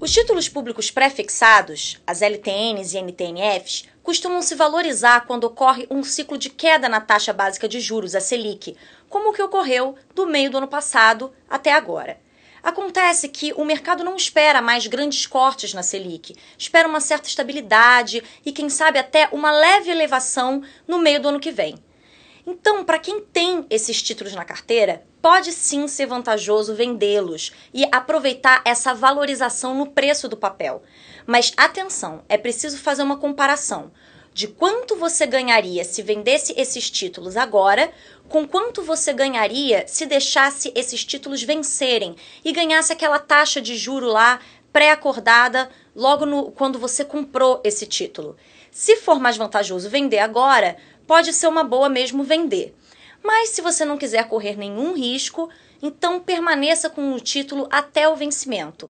Os títulos públicos prefixados, as LTNs e NTNFs, costumam se valorizar quando ocorre um ciclo de queda na taxa básica de juros, a Selic, como o que ocorreu do meio do ano passado até agora. Acontece que o mercado não espera mais grandes cortes na Selic, espera uma certa estabilidade e, quem sabe, até uma leve elevação no meio do ano que vem. Então, para quem tem esses títulos na carteira, pode sim ser vantajoso vendê-los e aproveitar essa valorização no preço do papel. Mas atenção, é preciso fazer uma comparação de quanto você ganharia se vendesse esses títulos agora, com quanto você ganharia se deixasse esses títulos vencerem e ganhasse aquela taxa de juro lá pré-acordada logo no, quando você comprou esse título. Se for mais vantajoso vender agora, pode ser uma boa mesmo vender. Mas se você não quiser correr nenhum risco, então permaneça com o título até o vencimento.